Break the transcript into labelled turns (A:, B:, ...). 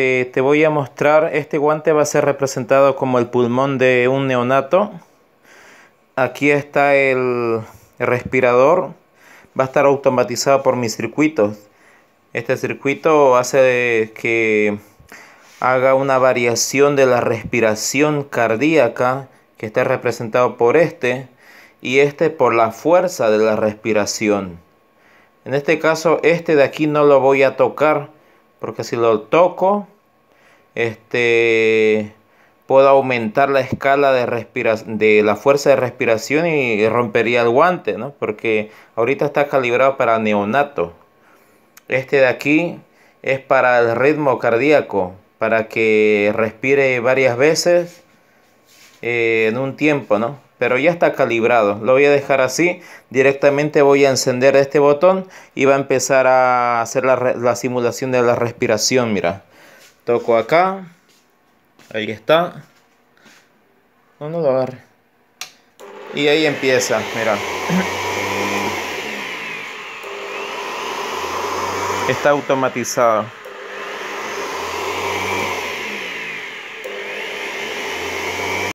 A: Este, te voy a mostrar, este guante va a ser representado como el pulmón de un neonato. Aquí está el respirador, va a estar automatizado por mis circuitos. Este circuito hace que haga una variación de la respiración cardíaca que está representado por este y este por la fuerza de la respiración. En este caso, este de aquí no lo voy a tocar porque si lo toco este puedo aumentar la escala de respiración de la fuerza de respiración y rompería el guante ¿no? porque ahorita está calibrado para neonato este de aquí es para el ritmo cardíaco para que respire varias veces eh, en un tiempo no pero ya está calibrado lo voy a dejar así directamente voy a encender este botón y va a empezar a hacer la, simulación de la respiración mira toco acá ahí está no no lo agarre
B: y ahí empieza mira está automatizado